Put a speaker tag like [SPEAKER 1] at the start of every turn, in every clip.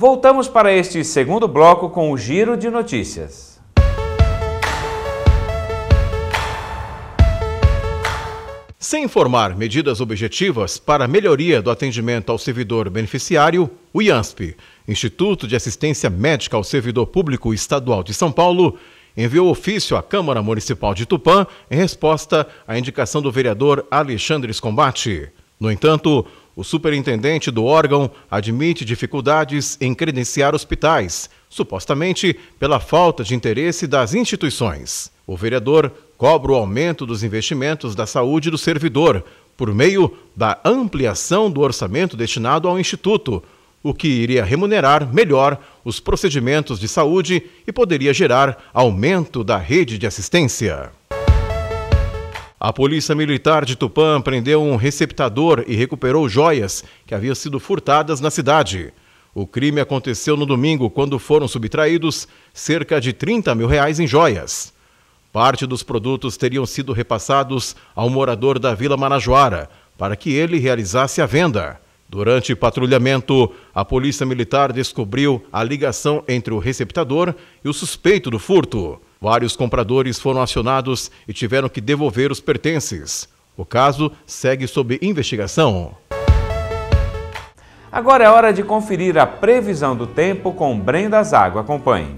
[SPEAKER 1] Voltamos para este segundo bloco com o giro de notícias.
[SPEAKER 2] Sem informar medidas objetivas para a melhoria do atendimento ao servidor beneficiário, o IANSP, Instituto de Assistência Médica ao Servidor Público Estadual de São Paulo, enviou ofício à Câmara Municipal de Tupã em resposta à indicação do vereador Alexandre Scombatti. No entanto, o superintendente do órgão admite dificuldades em credenciar hospitais, supostamente pela falta de interesse das instituições. O vereador cobra o aumento dos investimentos da saúde do servidor por meio da ampliação do orçamento destinado ao instituto, o que iria remunerar melhor os procedimentos de saúde e poderia gerar aumento da rede de assistência. A Polícia Militar de Tupã prendeu um receptador e recuperou joias que haviam sido furtadas na cidade. O crime aconteceu no domingo, quando foram subtraídos cerca de 30 mil reais em joias. Parte dos produtos teriam sido repassados ao morador da Vila Manajoara para que ele realizasse a venda. Durante patrulhamento, a Polícia Militar descobriu a ligação entre o receptador e o suspeito do furto. Vários compradores foram acionados e tiveram que devolver os pertences. O caso segue sob investigação.
[SPEAKER 1] Agora é hora de conferir a previsão do tempo com Brenda Zago. Acompanhe.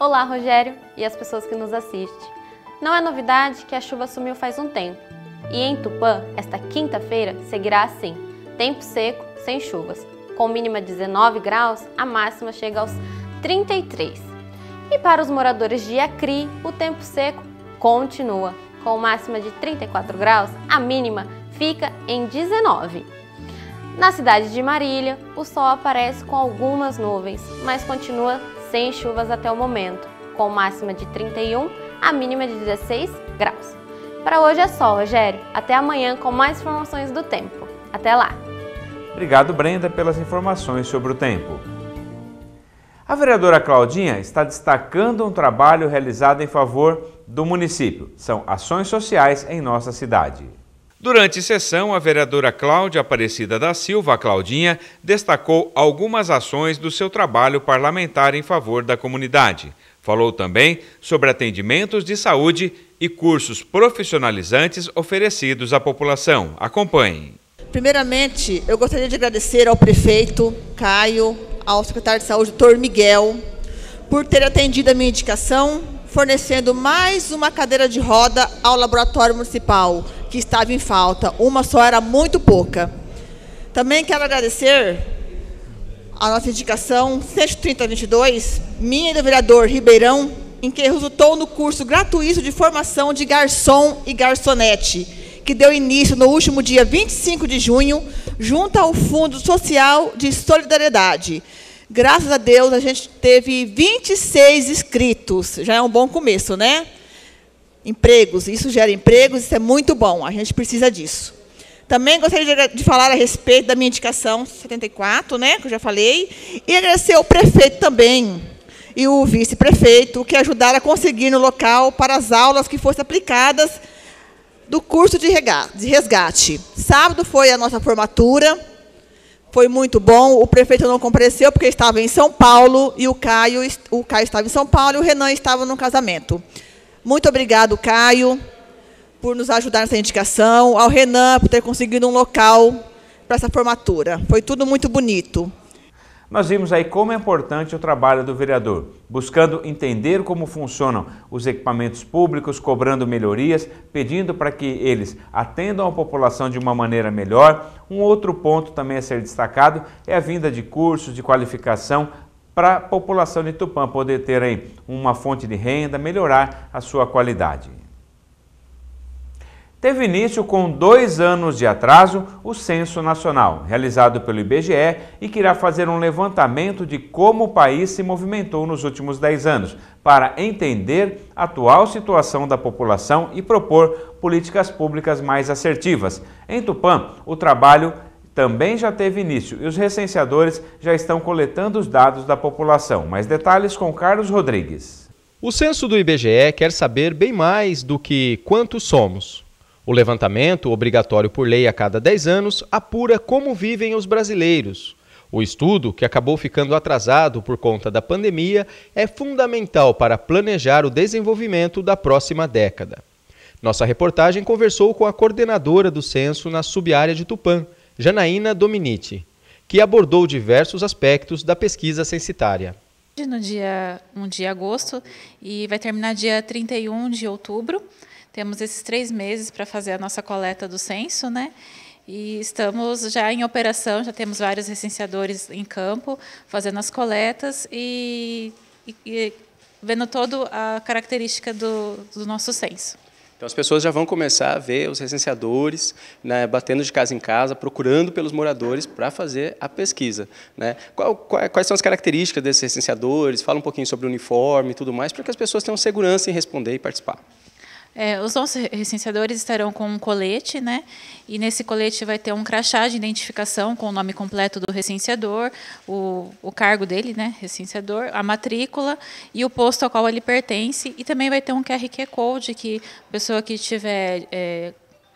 [SPEAKER 3] Olá, Rogério e as pessoas que nos assistem. Não é novidade que a chuva sumiu faz um tempo. E em Tupã, esta quinta-feira seguirá assim: tempo seco, sem chuvas com mínima 19 graus, a máxima chega aos 33. E para os moradores de Acri, o tempo seco continua, com máxima de 34 graus, a mínima fica em 19. Na cidade de Marília, o sol aparece com algumas nuvens, mas continua sem chuvas até o momento, com máxima de 31, a mínima de 16 graus. Para hoje é só, Rogério. Até amanhã com mais informações do tempo. Até lá!
[SPEAKER 1] Obrigado, Brenda, pelas informações sobre o tempo. A vereadora Claudinha está destacando um trabalho realizado em favor do município. São ações sociais em nossa cidade. Durante sessão, a vereadora Cláudia Aparecida da Silva, Claudinha, destacou algumas ações do seu trabalho parlamentar em favor da comunidade. Falou também sobre atendimentos de saúde e cursos profissionalizantes oferecidos à população. Acompanhe.
[SPEAKER 4] Primeiramente, eu gostaria de agradecer ao prefeito Caio, ao secretário de saúde, doutor Miguel, por ter atendido a minha indicação, fornecendo mais uma cadeira de roda ao laboratório municipal, que estava em falta. Uma só era muito pouca. Também quero agradecer a nossa indicação 13022, minha e do vereador Ribeirão, em que resultou no curso gratuito de formação de garçom e garçonete que deu início no último dia 25 de junho, junto ao Fundo Social de Solidariedade. Graças a Deus, a gente teve 26 inscritos. Já é um bom começo, né? Empregos. Isso gera empregos, isso é muito bom. A gente precisa disso. Também gostaria de falar a respeito da minha indicação 74, né, que eu já falei, e agradecer ao prefeito também e o vice-prefeito que ajudaram a conseguir no local para as aulas que fossem aplicadas do curso de resgate. Sábado foi a nossa formatura, foi muito bom. O prefeito não compareceu porque estava em São Paulo e o Caio, o Caio estava em São Paulo e o Renan estava no casamento. Muito obrigado, Caio, por nos ajudar nessa indicação, ao Renan por ter conseguido um local para essa formatura. Foi tudo muito bonito.
[SPEAKER 1] Nós vimos aí como é importante o trabalho do vereador, buscando entender como funcionam os equipamentos públicos, cobrando melhorias, pedindo para que eles atendam a população de uma maneira melhor. Um outro ponto também a ser destacado é a vinda de cursos de qualificação para a população de Tupã poder ter aí uma fonte de renda, melhorar a sua qualidade teve início com dois anos de atraso o Censo Nacional, realizado pelo IBGE e que irá fazer um levantamento de como o país se movimentou nos últimos dez anos, para entender a atual situação da população e propor políticas públicas mais assertivas. Em Tupã, o trabalho também já teve início e os recenseadores já estão coletando os dados da população. Mais detalhes com Carlos Rodrigues.
[SPEAKER 5] O censo do IBGE quer saber bem mais do que quantos somos. O levantamento, obrigatório por lei a cada 10 anos, apura como vivem os brasileiros. O estudo, que acabou ficando atrasado por conta da pandemia, é fundamental para planejar o desenvolvimento da próxima década. Nossa reportagem conversou com a coordenadora do censo na subárea de Tupã, Janaína Dominici, que abordou diversos aspectos da pesquisa censitária.
[SPEAKER 3] No dia 1 de agosto e vai terminar dia 31 de outubro. Temos esses três meses para fazer a nossa coleta do censo, né? E estamos já em operação, já temos vários recenseadores em campo fazendo as coletas e, e, e vendo toda a característica do, do nosso censo.
[SPEAKER 5] Então as pessoas já vão começar a ver os recenseadores né, batendo de casa em casa, procurando pelos moradores para fazer a pesquisa. Né? Qual, qual, quais são as características desses recenseadores? Fala um pouquinho sobre o uniforme e tudo mais, para que as pessoas tenham segurança em responder e participar.
[SPEAKER 3] É, os nossos recenseadores estarão com um colete, né? E nesse colete vai ter um crachá de identificação com o nome completo do recenseador, o, o cargo dele, né? Recenseador, a matrícula e o posto ao qual ele pertence. E também vai ter um QR Code que a pessoa que tiver. É,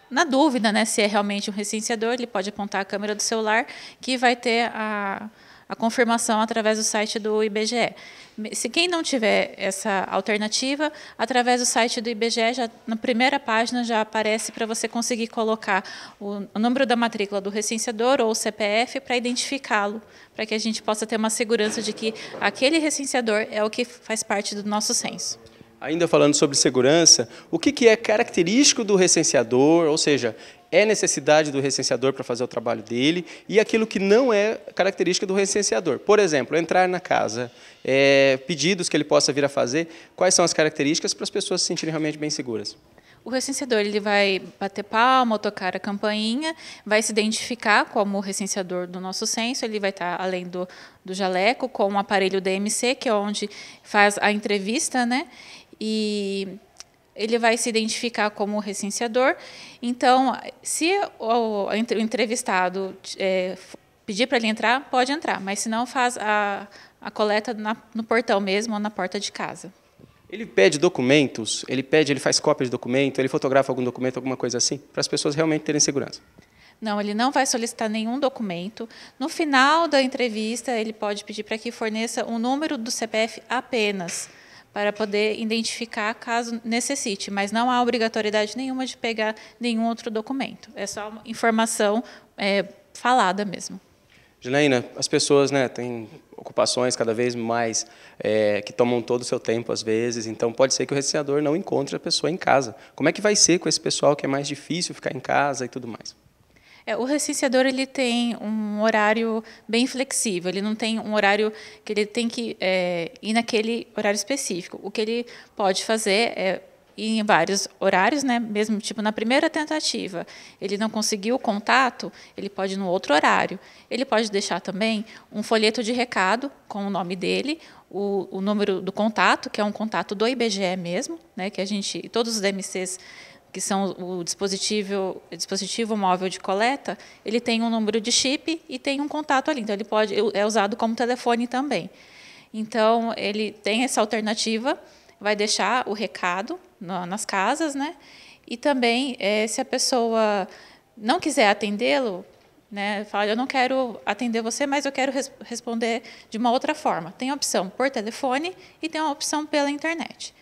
[SPEAKER 3] na dúvida, né, se é realmente um recenseador, ele pode apontar a câmera do celular, que vai ter a, a confirmação através do site do IBGE. Se quem não tiver essa alternativa, através do site do IBGE, já, na primeira página já aparece para você conseguir colocar o, o, número da matrícula do recenseador ou o CPF para identificá-lo, para que a gente possa ter uma segurança de que aquele recenseador é o que faz parte do nosso censo.
[SPEAKER 5] Ainda falando sobre segurança, o que, que é característico do recenseador, ou seja, é necessidade do recenseador para fazer o trabalho dele e aquilo que não é característica do recenseador. Por exemplo, entrar na casa, é, pedidos que ele possa vir a fazer, quais são as características para as pessoas se sentirem realmente bem seguras?
[SPEAKER 3] O recenseador ele vai bater palma, tocar a campainha, vai se identificar como o recenseador do nosso censo, ele vai estar além do, do jaleco com o um aparelho DMC, que é onde faz a entrevista, né? E ele vai se identificar como recenseador. Então, se o entrevistado é, pedir para ele entrar, pode entrar, mas se não, faz a, a coleta na, no portão mesmo ou na porta de casa.
[SPEAKER 5] Ele pede documentos, ele pede, ele faz cópia de documento, ele fotografa algum documento, alguma coisa assim, para as pessoas realmente terem segurança.
[SPEAKER 3] Não, ele não vai solicitar nenhum documento. No final da entrevista, ele pode pedir para que forneça o um número do CPF apenas para poder identificar caso necessite, mas não há obrigatoriedade nenhuma de pegar nenhum outro documento. É só informação é, falada mesmo.
[SPEAKER 5] Janaína, as pessoas né, têm ocupações cada vez mais é, que tomam todo o seu tempo às vezes, então pode ser que o receador não encontre a pessoa em casa. Como é que vai ser com esse pessoal que é mais difícil ficar em casa e tudo mais?
[SPEAKER 3] É, o recenseador ele tem um horário bem flexível. Ele não tem um horário que ele tem que é, ir naquele horário específico. O que ele pode fazer é em vários horários, né? Mesmo tipo na primeira tentativa, ele não conseguiu o contato, ele pode ir no outro horário. Ele pode deixar também um folheto de recado com o nome dele, o, o número do contato, que é um contato do IBGE mesmo, né? Que a gente, todos os DMCs que são o dispositivo, dispositivo móvel de coleta, ele tem um número de chip e tem um contato ali. Então, ele pode, é usado como telefone também. Então, ele tem essa alternativa, vai deixar o recado nas casas, né? E também, é, se a pessoa não quiser atendê-lo, né, fala, eu não quero atender você, mas eu quero res responder de uma outra forma. Tem a opção por telefone e tem a opção pela internet.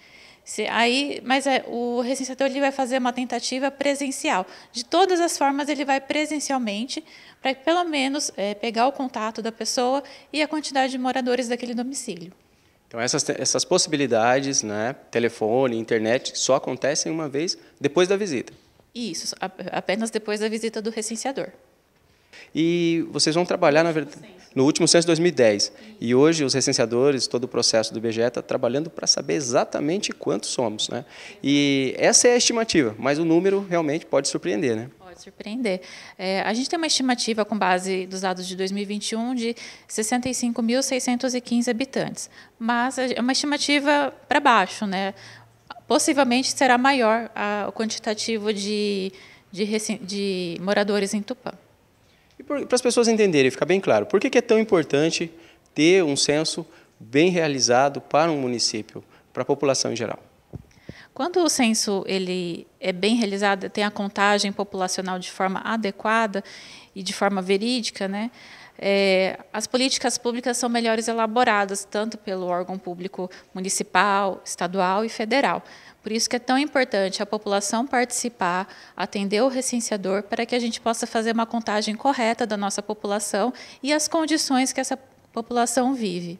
[SPEAKER 3] Se, aí, mas é, o recenseador ele vai fazer uma tentativa presencial. De todas as formas, ele vai presencialmente para pelo menos é, pegar o contato da pessoa e a quantidade de moradores daquele domicílio.
[SPEAKER 1] Então
[SPEAKER 5] essas, essas possibilidades, né, telefone, internet, só acontecem uma vez depois da visita.
[SPEAKER 3] Isso, apenas depois da visita do recenseador.
[SPEAKER 5] E vocês vão trabalhar, na verdade, no último censo de 2010. E hoje os recenseadores, todo o processo do IBGE está trabalhando para saber exatamente quantos somos. Né? E essa é a estimativa, mas o número realmente pode surpreender. Né?
[SPEAKER 3] Pode surpreender. É, a gente tem uma estimativa com base dos dados de 2021 de 65.615 habitantes, mas é uma estimativa para baixo. Né? Possivelmente será maior a, ah, o quantitativo de, de, de moradores em Tupã.
[SPEAKER 5] E para as pessoas entenderem, ficar bem claro, por que, que é tão importante ter um censo bem realizado para um município, para a população em geral?
[SPEAKER 3] Quando o censo ele é bem realizado, tem a contagem populacional de forma adequada e de forma verídica, né? É, as políticas públicas são melhores elaboradas tanto pelo órgão público municipal, estadual e federal. Por isso que é tão importante a população participar, atender o recenseador, para que a gente possa fazer uma contagem correta da nossa população e as condições que essa população vive.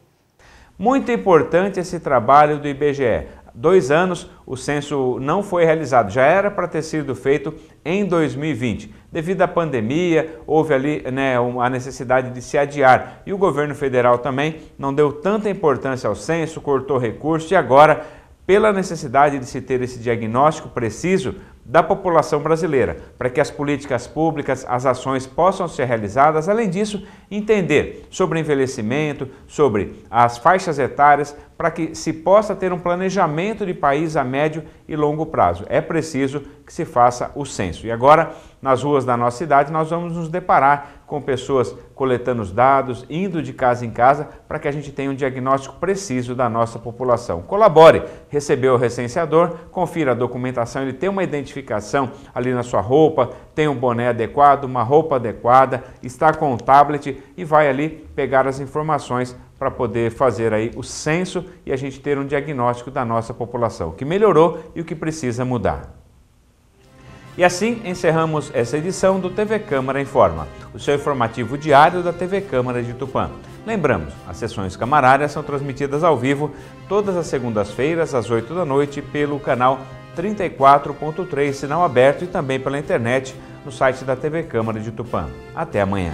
[SPEAKER 1] Muito importante esse trabalho do IBGE. Dois anos o censo não foi realizado, já era para ter sido feito em 2020. Devido à pandemia, houve ali né, a necessidade de se adiar e o governo federal também não deu tanta importância ao censo, cortou recursos e agora pela necessidade de se ter esse diagnóstico preciso da população brasileira, para que as políticas públicas, as ações possam ser realizadas, além disso, entender sobre envelhecimento, sobre as faixas etárias, para que se possa ter um planejamento de país a médio e longo prazo. É preciso que se faça o censo. E agora, nas ruas da nossa cidade, nós vamos nos deparar com pessoas coletando os dados, indo de casa em casa, para que a gente tenha um diagnóstico preciso da nossa população. Colabore, recebeu o recenseador, confira a documentação, ele tem uma identificação ali na sua roupa, tem um boné adequado, uma roupa adequada, está com um tablet e vai ali pegar as informações para poder fazer aí o censo e a gente ter um diagnóstico da nossa população, o que melhorou e o que precisa mudar. E assim encerramos essa edição do TV Câmara Informa, o seu informativo diário da TV Câmara de Tupã. Lembramos, as sessões camarárias são transmitidas ao vivo todas as segundas-feiras às 8 da noite pelo canal 34.3 Sinal Aberto e também pela internet no site da TV Câmara de Tupã. Até amanhã.